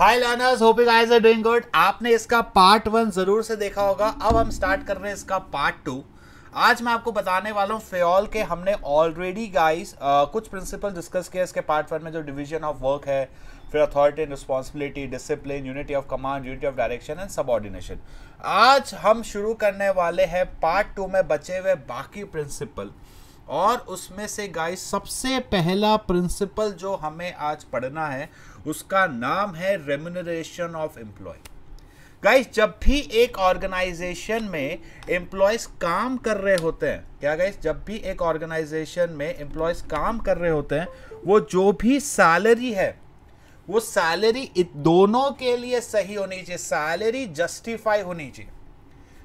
hi learners hope you guys are doing good आपने इसका part one जरूर से देखा होगा अब हम स्टार्ट कर रहे हैं इसका पार्ट टू आज मैं आपको बताने वाला हूँ फेल के हमने ऑलरेडी गाइस कुछ प्रिंसिपल डिस्कस किया इसके पार्ट वन में जो डिवीजन ऑफ वर्क है फिर authority and responsibility discipline unity of command unity of direction and subordination आज हम शुरू करने वाले हैं पार्ट टू में बचे हुए बाकी प्रिंसिपल और उसमें से गाइस सबसे पहला प्रिंसिपल जो हमें आज पढ़ना है उसका नाम है रेम्यूनरेशन ऑफ एम्प्लॉय गाइस जब भी एक ऑर्गेनाइजेशन में एम्प्लॉयज काम कर रहे होते हैं क्या गाइस जब भी एक ऑर्गेनाइजेशन में एम्प्लॉयज काम कर रहे होते हैं वो जो भी सैलरी है वो सैलरी दोनों के लिए सही होनी चाहिए सैलरी जस्टिफाई होनी चाहिए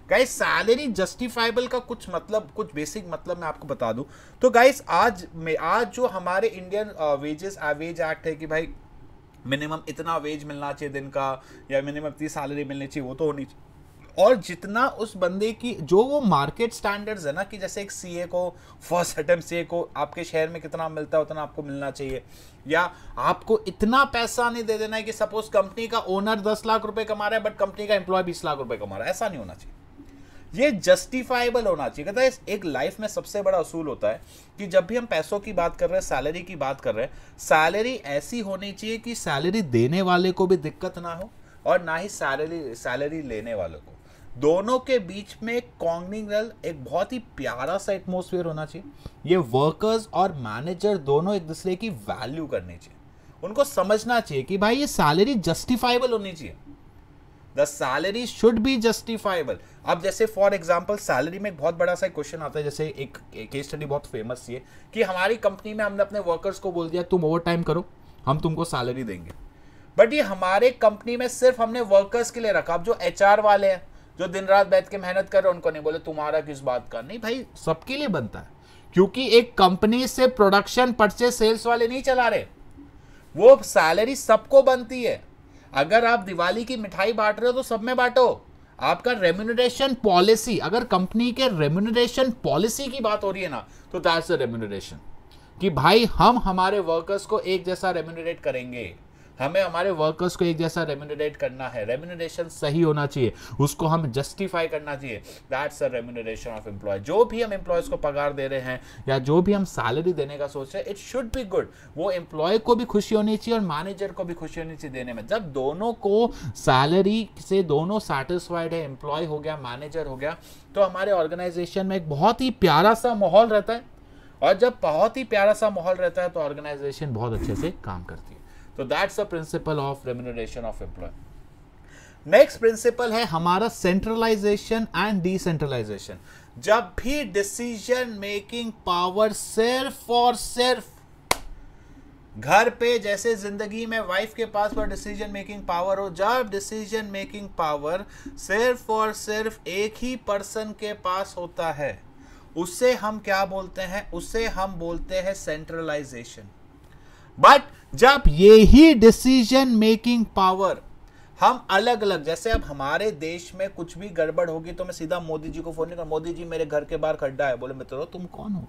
गाइस सैलरी जस्टिफाइबल का कुछ मतलब कुछ बेसिक मतलब मैं आपको बता दूं तो गाइस आज में आज जो हमारे इंडियन वेजेस वेज एक्ट है कि भाई मिनिमम इतना वेज मिलना चाहिए दिन का या मिनिमम इतनी सैलरी मिलनी चाहिए वो तो होनी चाहिए और जितना उस बंदे की जो वो मार्केट स्टैंडर्ड्स है ना कि जैसे एक सीए को फर्स्ट अटेम्प्ट सी को आपके शहर में कितना मिलता है उतना आपको मिलना चाहिए या आपको इतना पैसा नहीं दे देना है कि सपोज कंपनी का ओनर दस लाख रुपए कमा रहा है बट कंपनी का एम्प्लॉय बीस लाख रुपए कमा रहा है ऐसा नहीं होना चाहिए ये जस्टिफाइबल होना चाहिए कहता है एक लाइफ में सबसे बड़ा असूल होता है कि जब भी हम पैसों की बात कर रहे हैं सैलरी की बात कर रहे हैं सैलरी ऐसी होनी चाहिए कि सैलरी देने वाले को भी दिक्कत ना हो और ना ही सैलरी सैलरी लेने वालों को दोनों के बीच में कॉन्ग्निंगल एक बहुत ही प्यारा सा एटमोसफियर होना चाहिए ये वर्कर्स और मैनेजर दोनों एक दूसरे की वैल्यू करनी चाहिए उनको समझना चाहिए कि भाई ये सैलरी जस्टिफाइबल होनी चाहिए the salary should be justifiable अब जैसे फॉर एग्जाम्पल सैलरी में एक बहुत बड़ा सा क्वेश्चन आता है जैसे एक केस स्टडी बहुत फेमस है कि हमारी कंपनी में हमने अपने वर्कर्स को बोल दिया तुम ओवर टाइम करो हम तुमको सैलरी देंगे बट ये हमारे कंपनी में सिर्फ हमने वर्कर्स के लिए रखा अब जो एच वाले हैं जो दिन रात बैठ के मेहनत कर रहे हैं उनको नहीं बोले तुम्हारा किस बात का नहीं भाई सबके लिए बनता है क्योंकि एक कंपनी से प्रोडक्शन परचेज सेल्स वाले नहीं चला रहे वो सैलरी सबको बनती है अगर आप दिवाली की मिठाई बांट रहे हो तो सब में बांटो आपका रेम्यूनरेशन पॉलिसी अगर कंपनी के रेम्यूनरेशन पॉलिसी की बात हो रही है ना तो दैट्स द रेम्यूनरेशन कि भाई हम हमारे वर्कर्स को एक जैसा रेम्यूनरेट करेंगे हमें हमारे वर्कर्स को एक जैसा रेम्यूनरेट करना है रेम्यूनरेशन सही होना चाहिए उसको हम जस्टिफाई करना चाहिए that's a remuneration of employee जो भी हम एम्प्लॉयज़ को पगार दे रहे हैं या जो भी हम सैलरी देने का सोच रहे हैं इट शुड बी गुड वो एम्प्लॉय को भी खुशी होनी चाहिए और मैनेजर को भी खुशी होनी चाहिए देने में जब दोनों को सैलरी से दोनों सेटिस्फाइड है एम्प्लॉय हो गया मैनेजर हो गया तो हमारे ऑर्गेनाइजेशन में एक बहुत ही प्यारा सा माहौल रहता है और जब बहुत ही प्यारा सा माहौल रहता है तो ऑर्गेनाइजेशन बहुत अच्छे से काम करती है तो that's the principle of remuneration of employee next principle है हमारा सेंट्रलाइजेशन एंड डिसेंट्रलाइजेशन जब भी डिसीजन मेकिंग पावर सिर्फ और सिर्फ घर पे जैसे जिंदगी में वाइफ के पास पर डिसीजन मेकिंग पावर हो जब डिसीजन मेकिंग पावर सिर्फ और सिर्फ एक ही पर्सन के पास होता है उसे हम क्या बोलते हैं उसे हम बोलते हैं सेंट्रलाइजेशन बट जब ही डिसीजन मेकिंग पावर हम अलग अलग जैसे अब हमारे देश में कुछ भी गड़बड़ होगी तो मैं सीधा मोदी जी को फोन नहीं कर मोदी जी मेरे घर के बाहर खड्डा है बोले मित्रों तुम कौन हो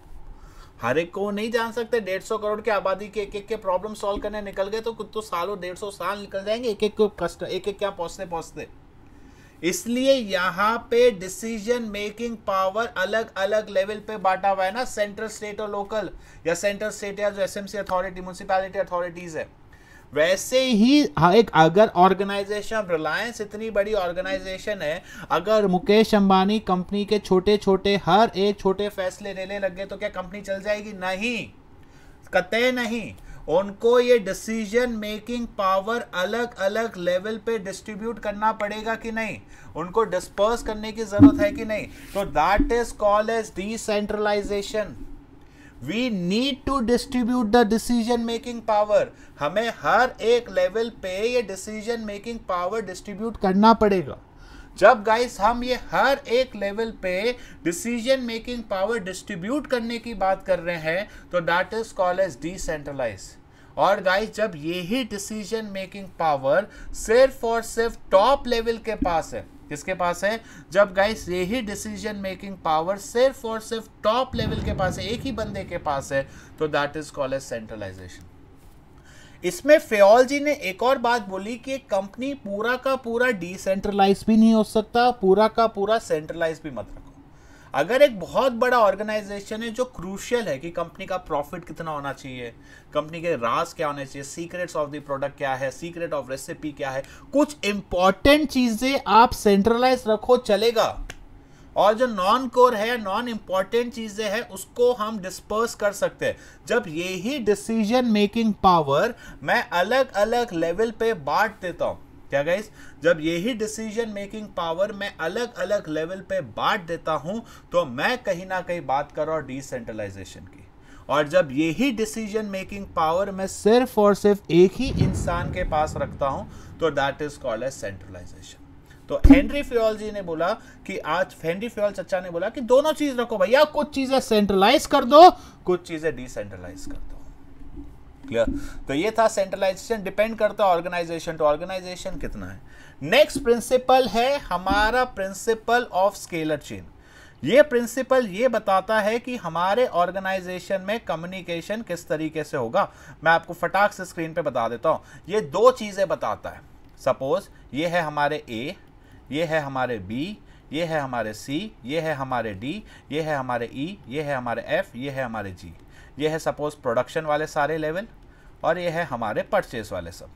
हर एक को नहीं जान सकते डेढ़ सौ करोड़ की आबादी के एक एक के प्रॉब्लम सॉल्व करने निकल गए तो कुछ तो सालों डेढ़ सौ साल निकल जाएंगे एक एक को कस्ट एक एक क्या पहुंचते पहुंचते इसलिए यहाँ पे डिसीजन मेकिंग पावर अलग अलग लेवल पे बांटा हुआ है ना सेंट्रल स्टेट और लोकल या सेंट्रल स्टेट या जो एसएमसी अथॉरिटी म्यूनसिपैलिटी अथॉरिटीज है वैसे ही हाँ, एक अगर ऑर्गेनाइजेशन रिलायंस इतनी बड़ी ऑर्गेनाइजेशन है अगर मुकेश अंबानी कंपनी के छोटे छोटे हर एक छोटे फैसले लेने लग गए तो क्या कंपनी चल जाएगी नहीं कतें नहीं उनको ये डिसीजन मेकिंग पावर अलग अलग लेवल पे डिस्ट्रीब्यूट करना पड़ेगा कि नहीं उनको डिस्पर्स करने की जरूरत है कि नहीं तो that is call as decentralisation we need to distribute the decision making power हमें हर एक लेवल पे ये डिसीजन मेकिंग पावर डिस्ट्रीब्यूट करना पड़ेगा जब गाइस हम ये हर एक लेवल पे डिसीजन मेकिंग पावर डिस्ट्रीब्यूट करने की बात कर रहे हैं तो that is call as decentralise और गाइस जब यही डिसीजन मेकिंग पावर सिर्फ और सिर्फ टॉप लेवल के पास है किसके पास है जब गाइस यही डिसीजन मेकिंग पावर सिर्फ और सिर्फ टॉप लेवल के पास है एक ही बंदे के पास है तो that is call as centralisation इसमें फेल जी ने एक और बात बोली कि कंपनी पूरा का पूरा डिसेंट्रलाइज भी नहीं हो सकता पूरा का पूरा सेंट्रलाइज भी मत रखो अगर एक बहुत बड़ा ऑर्गेनाइजेशन है जो क्रूशियल है कि कंपनी का प्रॉफिट कितना होना चाहिए कंपनी के राज क्या होने चाहिए सीक्रेट्स ऑफ द प्रोडक्ट क्या है सीक्रेट ऑफ रेसिपी क्या है कुछ इंपॉर्टेंट चीज़ें आप सेंट्रलाइज रखो चलेगा और जो नॉन कोर है नॉन इंपॉर्टेंट चीज़ें हैं उसको हम डिस्पर्स कर सकते हैं जब यही डिसीजन मेकिंग पावर मैं अलग अलग लेवल पे बांट देता हूँ क्या गाइस जब यही डिसीजन मेकिंग पावर मैं अलग अलग लेवल पे बांट देता हूँ तो मैं कहीं ना कहीं बात कर रहा हूँ डिसेंट्रलाइजेशन की और जब यही डिसीजन मेकिंग पावर मैं सिर्फ और सिर्फ एक ही इंसान के पास रखता हूँ तो that is called as centralisation तो हेनरी फ्योल जी ने बोला कि आज हेनरी फ्योल चचा ने बोला कि दोनों चीज रखो भैया कुछ चीजें सेंट्रलाइज कर दो कुछ चीजें डिसेंट्रलाइज कर दो क्लियर तो ये था सेंट्रलाइजेशन डिपेंड करता ऑर्गेनाइजेशन टू ऑर्गेनाइजेशन कितना है नेक्स्ट प्रिंसिपल है हमारा प्रिंसिपल ऑफ स्केलर चेन ये प्रिंसिपल ये बताता है कि हमारे ऑर्गेनाइजेशन में कम्युनिकेशन किस तरीके से होगा मैं आपको फटाक से स्क्रीन पे बता देता हूं ये दो चीज़ें बताता है सपोज ये है हमारे ए ये है हमारे बी ये है हमारे सी ये है हमारे डी ये है हमारे ई e, ये है हमारे एफ ये है हमारे जी ये है सपोज प्रोडक्शन वाले सारे लेवल और ये है हमारे परचेज वाले सब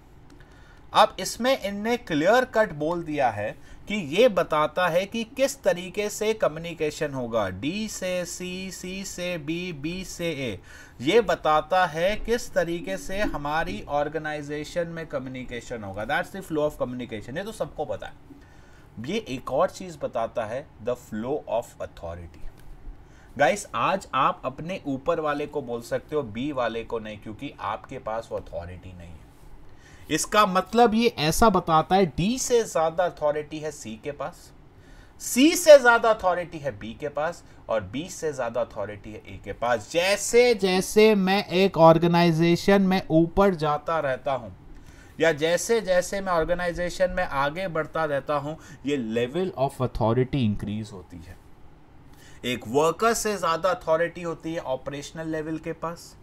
अब इसमें इनने क्लियर कट बोल दिया है कि ये बताता है कि किस तरीके से कम्युनिकेशन होगा डी से सी सी से बी बी से ए ये बताता है किस तरीके से हमारी ऑर्गेनाइजेशन में कम्युनिकेशन होगा that's the flow of communication ये तो सबको पता है ये एक और चीज़ बताता है the flow of authority guys आज आप अपने ऊपर वाले को बोल सकते हो बी वाले को नहीं क्योंकि आपके पास वो अथॉरिटी नहीं है इसका मतलब ये ऐसा बताता है डी से ज़्यादा अथॉरिटी है सी के पास सी से ज़्यादा अथॉरिटी है बी के पास और बी से ज़्यादा अथॉरिटी है ए के पास जैसे जैसे मैं एक ऑर्गेनाइजेशन में ऊपर जाता रहता हूं या जैसे जैसे मैं ऑर्गेनाइजेशन में आगे बढ़ता रहता हूँ ये लेवल ऑफ अथॉरिटी इंक्रीज होती है एक वर्कर से ज़्यादा अथॉरिटी होती है ऑपरेशनल लेवल के पास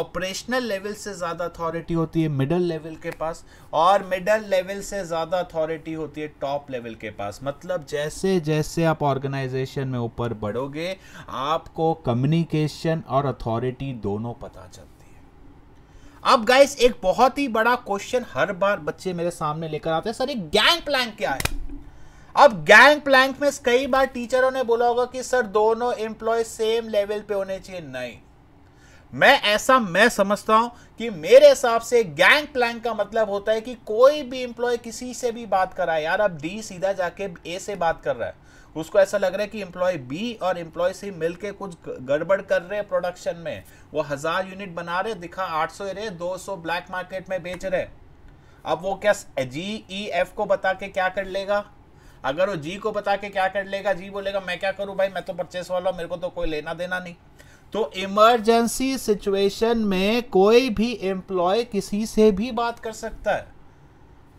ऑपरेशनल लेवल से ज़्यादा अथॉरिटी होती है मिडल लेवल के पास और मिडल लेवल से ज़्यादा अथॉरिटी होती है टॉप लेवल के पास मतलब जैसे जैसे आप ऑर्गेनाइजेशन में ऊपर बढ़ोगे आपको कम्युनिकेशन और अथॉरिटी दोनों पता चलता अब गाइस एक बहुत ही बड़ा क्वेश्चन हर बार बच्चे मेरे सामने लेकर आते हैं सर एक गैंग प्लैंक क्या है अब गैंग प्लैंक में कई बार टीचरों ने बोला होगा कि सर दोनों एम्प्लॉय सेम लेवल पे होने चाहिए नहीं मैं ऐसा मैं समझता हूं कि मेरे हिसाब से गैंग प्लैंक का मतलब होता है कि कोई भी एम्प्लॉय किसी से भी बात कर रहा है यार अब डी सीधा जाके ए से बात कर रहा है उसको ऐसा लग रहा है कि एम्प्लॉय बी और एम्प्लॉय सी मिलके कुछ गड़बड़ कर रहे हैं प्रोडक्शन में वो हजार यूनिट बना रहे दिखा आठ सौ रहे दो सौ ब्लैक मार्केट में बेच रहे अब वो क्या जी ई एफ को बता के क्या कर लेगा अगर वो जी को बता के क्या कर लेगा जी बोलेगा मैं क्या करूं भाई मैं तो परचेस वाला मेरे को तो कोई लेना देना नहीं तो इमरजेंसी सिचुएशन में कोई भी एम्प्लॉय किसी से भी बात कर सकता है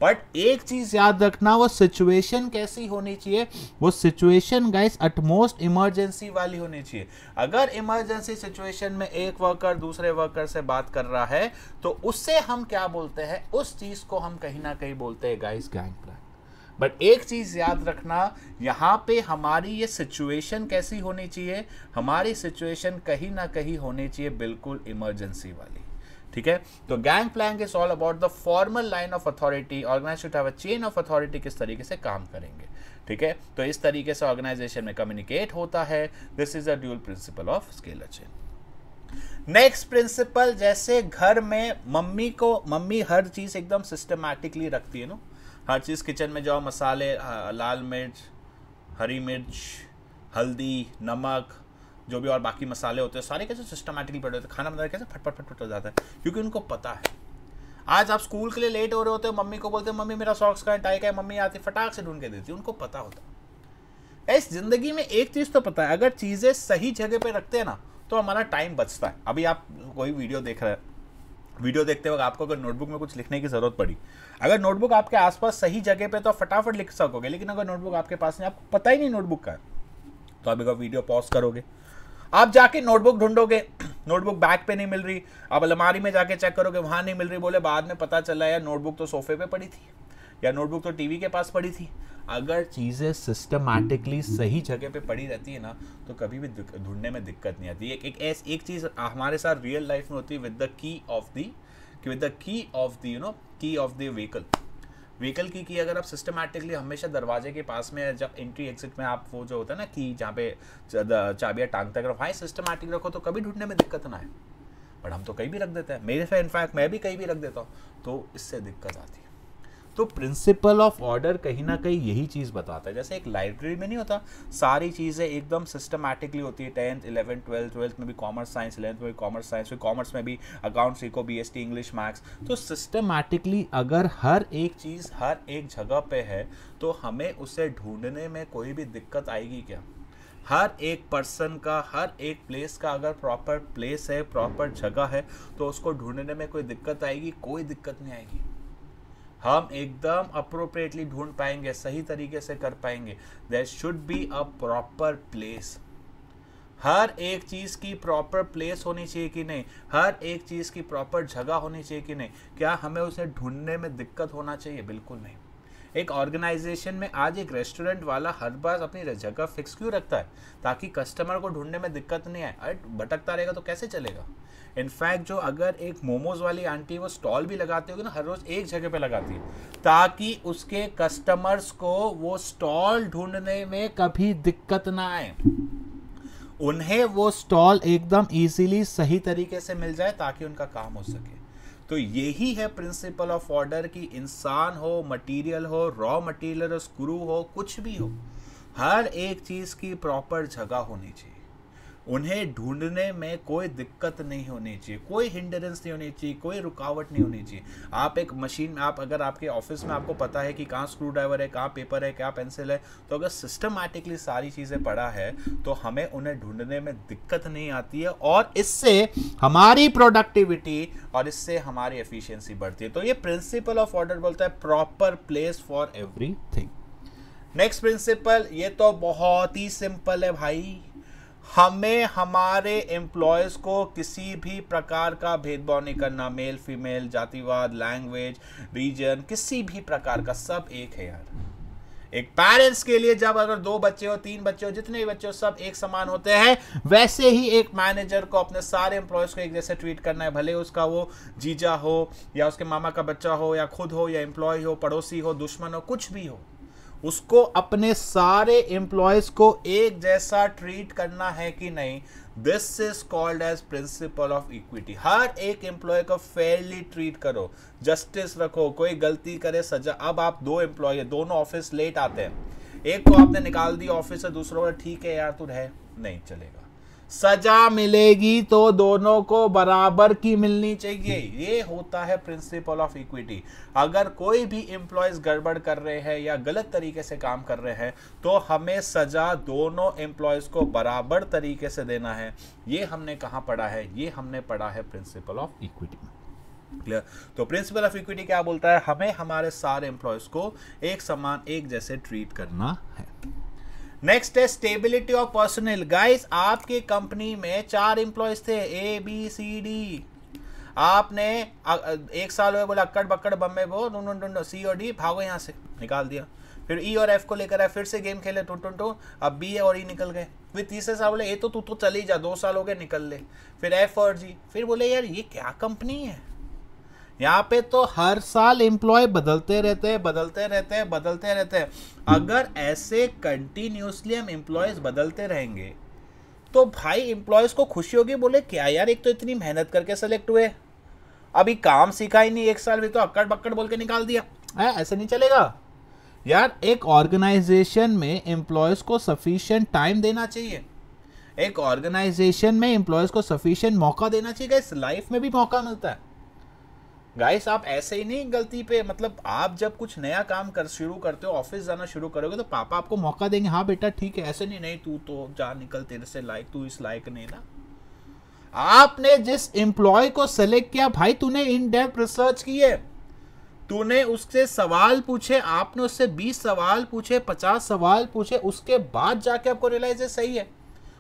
बट एक चीज याद रखना वो सिचुएशन कैसी होनी चाहिए वो सिचुएशन गाइस अटमोस्ट इमरजेंसी वाली होनी चाहिए अगर इमरजेंसी सिचुएशन में एक वर्कर दूसरे वर्कर से बात कर रहा है तो उससे हम क्या बोलते हैं उस चीज को हम कहीं ना कहीं बोलते हैं गाइस गैंग प्लान बट एक चीज़ याद रखना यहाँ पे हमारी ये सिचुएशन कैसी होनी चाहिए हमारी सिचुएशन कहीं ना कहीं होनी चाहिए बिल्कुल इमरजेंसी वाली ठीक है तो gangplank is all about the formal line of authority organise to have a chain of authority किस तरीके से काम करेंगे ठीक है तो इस तरीके से ऑर्गेनाइजेशन में कम्युनिकेट होता है this is a dual principle of scale chain next principle जैसे घर में मम्मी को मम्मी हर चीज़ एकदम सिस्टमैटिकली रखती है ना हर चीज़ किचन में जाओ मसाले लाल मिर्च हरी मिर्च हल्दी नमक जो भी और बाकी मसाले होते हैं सारे कैसे सिस्टमेटिकली पड़े होते हैं खाना बनाने कैसे फटफट फटफट हो जाता है क्योंकि उनको पता है आज आप स्कूल के लिए लेट हो रहे होते हो मम्मी को बोलते हो मम्मी मेरा सॉक्स का टाई का है मम्मी आती फटाक से ढूंढ के देती उनको पता होता है इस जिंदगी में एक चीज़ तो पता है अगर चीज़ें सही जगह पर रखते हैं ना तो हमारा टाइम बचता है अभी आप कोई वीडियो देख रहे हैं वीडियो देखते वक्त आपको अगर नोटबुक में कुछ लिखने की ज़रूरत पड़ी अगर नोटबुक आपके आसपास सही जगह पे तो फटाफट लिख सकोगे लेकिन अगर नोटबुक आपके पास नहीं आपको पता ही नहीं नोटबुक का तो आप एक वीडियो पॉज करोगे आप जाके नोटबुक ढूंढोगे नोटबुक बैग पे नहीं मिल रही आप अलमारी में जाके चेक करोगे वहाँ नहीं मिल रही बोले बाद में पता चला यार नोटबुक तो सोफे पे पड़ी थी या नोटबुक तो टीवी के पास पड़ी थी अगर चीज़ें सिस्टमैटिकली सही जगह पे पड़ी रहती है ना तो कभी भी ढूंढने में दिक्कत नहीं आती एक एक एस एक चीज़ हमारे साथ रियल लाइफ में होती है with the key of the with the key of the you know key of the vehicle vehicle की की अगर आप सिस्टमेटिकली हमेशा दरवाजे के पास में जब एंट्री एग्जिट में आप वो जो होता है ना कि जहाँ पे चाबियाँ टांगते अगर वहाँ सिस्टमेटिक रखो तो कभी ढूंढने में दिक्कत ना है बट हम तो कहीं भी रख देते हैं मेरे से इनफैक्ट मैं भी कहीं भी रख देता हूँ तो इससे दिक्कत आती है तो प्रिंसिपल ऑफ ऑर्डर कहीं ना कहीं यही चीज़ बताता है जैसे एक लाइब्रेरी में नहीं होता सारी चीज़ें एकदम सिस्टमैटिकली होती है टेंथ इलेवन ट्वेल्थ ट्वेल्थ में भी कॉमर्स साइंस इलेवंथ में भी कॉमर्स साइंस फिर कॉमर्स में भी अकाउंट्स सीखो B S T English maths तो सिस्टमैटिकली अगर हर एक चीज़ हर एक जगह पे है तो हमें उसे ढूंढने में कोई भी दिक्कत आएगी क्या हर एक पर्सन का हर एक प्लेस का अगर प्रॉपर प्लेस है प्रॉपर जगह है तो उसको ढूंढने में कोई दिक्कत आएगी कोई दिक्कत नहीं आएगी हम एकदम अप्रोप्रिएटली ढूंढ पाएंगे सही तरीके से कर पाएंगे there should be a proper place हर एक चीज़ की प्रॉपर प्लेस होनी चाहिए कि नहीं हर एक चीज़ की प्रॉपर जगह होनी चाहिए कि नहीं क्या हमें उसे ढूंढने में दिक्कत होना चाहिए बिल्कुल नहीं एक ऑर्गेनाइजेशन में आज एक रेस्टोरेंट वाला हर बार अपनी जगह फिक्स क्यों रखता है ताकि कस्टमर को ढूंढने में दिक्कत नहीं आए अरे भटकता रहेगा तो कैसे चलेगा इनफैक्ट जो अगर एक मोमोज वाली आंटी वो स्टॉल भी लगाती होगी ना हर रोज़ एक जगह पे लगाती है ताकि उसके कस्टमर्स को वो स्टॉल ढूंढने में कभी दिक्कत ना आए उन्हें वो स्टॉल एकदम इजीली सही तरीके से मिल जाए ताकि उनका काम हो सके तो यही है प्रिंसिपल ऑफ ऑर्डर कि इंसान हो मटेरियल हो रॉ मटेरियल हो स्क्रू हो कुछ भी हो हर एक चीज़ की प्रॉपर जगह होनी चाहिए उन्हें ढूंढने में कोई दिक्कत नहीं होनी चाहिए कोई हिंडरेंस नहीं होनी चाहिए कोई रुकावट नहीं होनी चाहिए आप एक मशीन में आप अगर आपके ऑफिस में आपको पता है कि कहाँ स्क्रू ड्राइवर है कहाँ पेपर है क्या पेंसिल है तो अगर सिस्टमैटिकली सारी चीज़ें पड़ा है तो हमें उन्हें ढूंढने में दिक्कत नहीं आती है और इससे हमारी प्रोडक्टिविटी और इससे हमारी एफिशियंसी बढ़ती है तो ये प्रिंसिपल ऑफ ऑर्डर बोलता है proper place for everything next principle ये तो बहुत ही सिंपल है भाई हमें हमारे एम्प्लॉयज़ को किसी भी प्रकार का भेदभाव नहीं करना मेल फीमेल जातिवाद लैंग्वेज रीजन किसी भी प्रकार का सब एक है यार एक पेरेंट्स के लिए जब अगर दो बच्चे हो तीन बच्चे हो जितने भी बच्चे हो सब एक समान होते हैं वैसे ही एक मैनेजर को अपने सारे एम्प्लॉयज़ को एक जैसे ट्रीट करना है भले उसका वो जीजा हो या उसके मामा का बच्चा हो या खुद हो या एम्प्लॉय हो पड़ोसी हो दुश्मन हो कुछ भी हो उसको अपने सारे एम्प्लॉयज को एक जैसा ट्रीट करना है कि नहीं this is called as principle of equity हर एक एम्प्लॉय को फेयरली ट्रीट करो जस्टिस रखो कोई गलती करे सजा अब आप दो एम्प्लॉय दोनों ऑफिस लेट आते हैं एक को आपने निकाल दिया ऑफिस से दूसरों को ठीक है यार तू रह नहीं चलेगा सजा मिलेगी तो दोनों को बराबर की मिलनी चाहिए ये होता है प्रिंसिपल ऑफ इक्विटी अगर कोई भी एम्प्लॉयज गड़बड़ कर रहे हैं या गलत तरीके से काम कर रहे हैं तो हमें सजा दोनों एम्प्लॉयज को बराबर तरीके से देना है ये हमने कहाँ पढ़ा है ये हमने पढ़ा है प्रिंसिपल ऑफ इक्विटी क्लियर तो प्रिंसिपल ऑफ इक्विटी क्या बोलता है हमें हमारे सारे एम्प्लॉयज को एक समान एक जैसे ट्रीट करना है नेक्स्ट है स्टेबिलिटी ऑफ पर्सनल गाइस आपकी कंपनी में चार इंप्लॉयज थे ए बी सी डी आपने एक साल हुए बोला अक्कड़ बक्कड़ बम्बे बो ढूंढो ढूंढो सी और डी भागो यहाँ से निकाल दिया फिर ई e और एफ को लेकर आए फिर से गेम खेले टू टू टू अब बी और ई e निकल गए फिर तीसरे साल बोले ए तो तू तो चली जा दो साल हो गए निकल ले फिर एफ और जी फिर बोले यार ये क्या कंपनी है यहाँ पे तो हर साल एम्प्लॉय बदलते रहते हैं बदलते रहते हैं बदलते रहते हैं अगर ऐसे कंटिन्यूसली हम एम्प्लॉयज़ बदलते रहेंगे तो भाई एम्प्लॉयज़ को खुशी होगी बोले क्या यार एक तो इतनी मेहनत करके सेलेक्ट हुए अभी काम सीखा ही नहीं एक साल में तो अक्कड़ बक्कड़ बोल के निकाल दिया आ, ऐसे नहीं चलेगा यार एक ऑर्गेनाइजेशन में एम्प्लॉयज़ को सफिशियंट टाइम देना चाहिए एक ऑर्गेनाइजेशन में एम्प्लॉयज़ को सफिशियंट मौका देना चाहिए लाइफ में भी मौका मिलता है गाइस आप ऐसे ही नहीं गलती पे मतलब आप जब कुछ नया काम कर शुरू करते हो ऑफिस जाना शुरू करोगे तो पापा आपको मौका देंगे हाँ बेटा ठीक है ऐसे नहीं नहीं तू तो जा निकल तेरे से लाइक तू इस लाइक नहीं ना आपने जिस एम्प्लॉय को सेलेक्ट किया भाई तूने इन डेप रिसर्च की है तूने उससे सवाल पूछे आपने उससे 20 सवाल पूछे 50 सवाल पूछे उसके बाद जाके आपको रियलाइज है सही है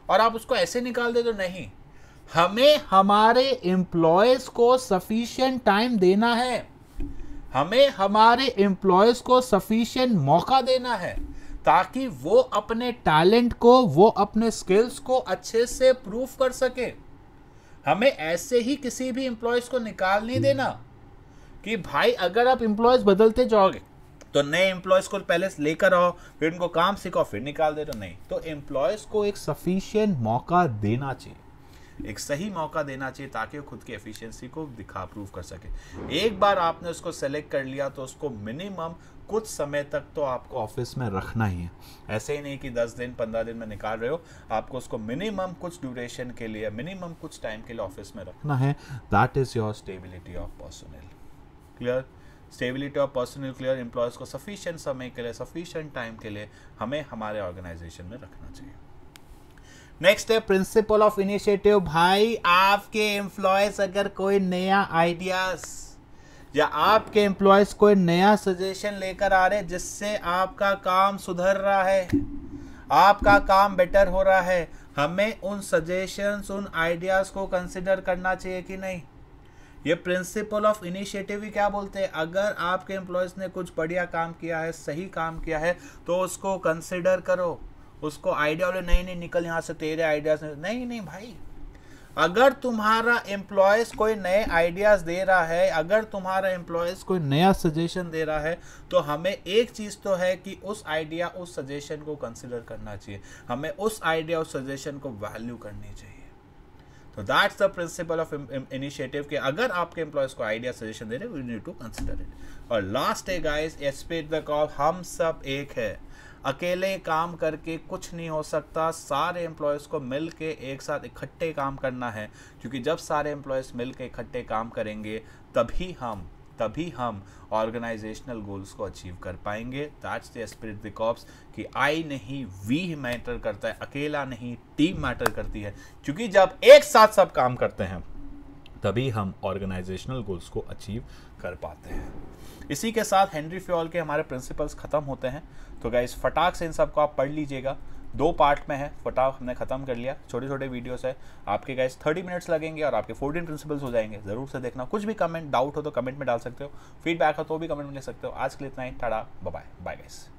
और आप उसको ऐसे निकाल दे तो नहीं हमें हमारे एम्प्लॉयज को सफिशियंट टाइम देना है हमें हमारे एम्प्लॉयज को सफिशियंट मौका देना है ताकि वो अपने टैलेंट को वो अपने स्किल्स को अच्छे से प्रूव कर सके हमें ऐसे ही किसी भी एम्प्लॉयज को निकाल नहीं देना कि भाई अगर आप एम्प्लॉयज बदलते जाओगे तो नए एम्प्लॉयज को पहले लेकर आओ फिर उनको काम सिखाओ फिर निकाल दे तो नहीं तो एम्प्लॉयज को एक सफिशियंट मौका देना चाहिए एक सही मौका देना चाहिए ताकि वो खुद की एफिशिएंसी को दिखा प्रूव कर सके एक बार आपने उसको सेलेक्ट कर लिया तो उसको मिनिमम कुछ समय तक तो आपको ऑफिस में रखना ही है ऐसे ही नहीं कि 10 दिन 15 दिन में निकाल रहे हो आपको उसको मिनिमम कुछ ड्यूरेशन के लिए मिनिमम कुछ टाइम के लिए ऑफिस में रखना है that is your stability of personnel clear stability of personnel clear employees को सफिशियंट समय के लिए सफिशियंट टाइम के लिए हमें हमारे ऑर्गेनाइजेशन में रखना चाहिए नेक्स्ट है प्रिंसिपल ऑफ इनिशिएटिव भाई आपके एम्प्लॉयज अगर कोई नया आइडियाज या आपके एम्प्लॉयज कोई नया सजेशन लेकर आ रहे जिससे आपका काम सुधर रहा है आपका काम बेटर हो रहा है हमें उन सजेशंस उन आइडियाज़ को कंसिडर करना चाहिए कि नहीं ये प्रिंसिपल ऑफ इनिशिएटिव ही क्या बोलते हैं अगर आपके एम्प्लॉयज़ ने कुछ बढ़िया काम किया है सही काम किया है तो उसको कंसिडर करो उसको आइडिया बोले नहीं नहीं निकल यहाँ से तेरे आइडियाज नहीं नहीं भाई अगर तुम्हारा एम्प्लॉयज़ कोई नए आइडियाज़ दे रहा है अगर तुम्हारा एम्प्लॉयज़ कोई नया सजेशन दे रहा है तो हमें एक चीज़ तो है कि उस आइडिया उस सजेशन को कंसिडर करना चाहिए हमें उस आइडिया उस सजेशन को वैल्यू करनी चाहिए तो that's the principle of initiative कि अगर आपके एम्प्लॉयज़ को आइडिया सजेशन दे रहे we need to consider it और लास्ट है गाइस एस्पेक्ट द कॉल हम सब एक है अकेले काम करके कुछ नहीं हो सकता सारे एम्प्लॉयज़ को मिल के एक साथ इकट्ठे काम करना है क्योंकि जब सारे एम्प्लॉयज़ मिल के इकट्ठे काम करेंगे तभी हम तभी हम ऑर्गेनाइजेशनल गोल्स को अचीव कर पाएंगे that's the spirit de corps कि आई नहीं वी मैटर करता है अकेला नहीं टीम मैटर करती है क्योंकि जब एक साथ सब काम करते हैं तभी हम ऑर्गेनाइजेशनल गोल्स को अचीव कर पाते हैं इसी के साथ हेनरी फ्योल के हमारे प्रिंसिपल्स ख़त्म होते हैं तो गाइज फटाक से इन सबको आप पढ़ लीजिएगा दो पार्ट में है फटाक हमने ख़त्म कर लिया छोटे छोटे वीडियोस है आपके गाइज थर्टी मिनट्स लगेंगे और आपके फोर्टीन प्रिंसिपल्स हो जाएंगे ज़रूर से देखना कुछ भी कमेंट डाउट हो तो कमेंट में डाल सकते हो फीडबैक हो तो भी कमेंट में ले सकते हो आज के लिए इतना ही टाड़ा बाय बाय गाइज़